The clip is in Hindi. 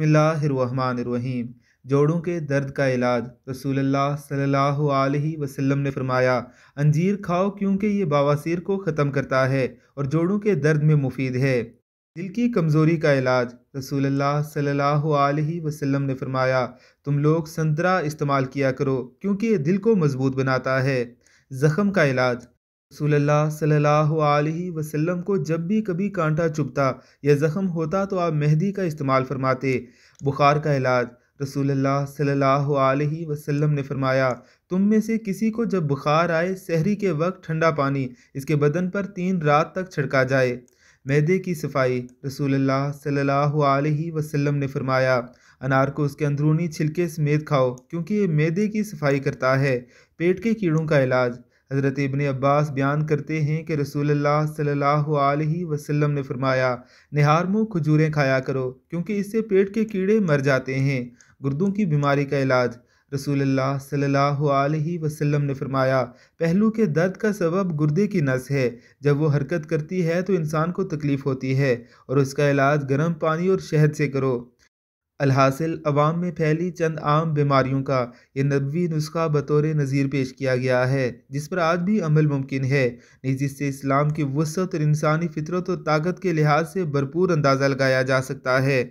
बसमिल्लाम जोड़ों के दर्द का इलाज रसूलुल्लाह सल्लल्लाहु अलैहि वसल्लम ने फरमाया अंजीर खाओ क्योंकि ये बवासीर को ख़त्म करता है और जोड़ों के दर्द में मुफीद है दिल की कमज़ोरी का इलाज रसूलुल्लाह सल्लल्लाहु अलैहि वसल्लम ने फरमाया तुम लोग संतरा इस्तेमाल किया करो क्योंकि ये दिल को मजबूत बनाता है ज़ख़म का इलाज रसूलुल्लाह सल्लल्लाहु अलैहि वसल्लम को जब भी कभी कांटा चुभता या ज़ख़म होता तो आप मेहंदी का इस्तेमाल फरमाते बुखार का इलाज रसूलुल्लाह सल्लल्लाहु अलैहि वसल्लम ने फरमाया तुम में से किसी को जब बुखार आए सहरी के वक्त ठंडा पानी इसके बदन पर तीन रात तक छिड़का जाए मैदे की सफाई रसूलुल्लाह सल्लल्लाहु अलैहि वसल्लम ने फरमाया अनार को उसके अंदरूनी छिलके समेत खाओ क्योंकि ये मैदे की सफाई करता है पेट के कीड़ों का इलाज हज़रत इबन अब्बास बयान करते हैं कि रसूलुल्लाह सल्लल्लाहु अलैहि वसल्लम ने फरमाया निहार मुँह खजूरें खाया करो क्योंकि इससे पेट के कीड़े मर जाते हैं गुर्दों की बीमारी का इलाज रसूलुल्लाह सल्लल्लाहु अलैहि वसल्लम ने फरमाया पहलू के दर्द का सबब गुर्दे की नस है जब वो हरकत करती है तो इंसान को तकलीफ़ होती है और उसका इलाज गर्म पानी और शहद से करो अलहसिल अवाम में फैली चंद आम बीमारियों का यह नबी नुस्खा बतौर नज़ीर पेश किया गया है जिस पर आज भी अमल मुमकिन है जिससे इस्लाम की वसत और इंसानी फितरत और ताकत के लिहाज से भरपूर अंदाज़ा लगाया जा सकता है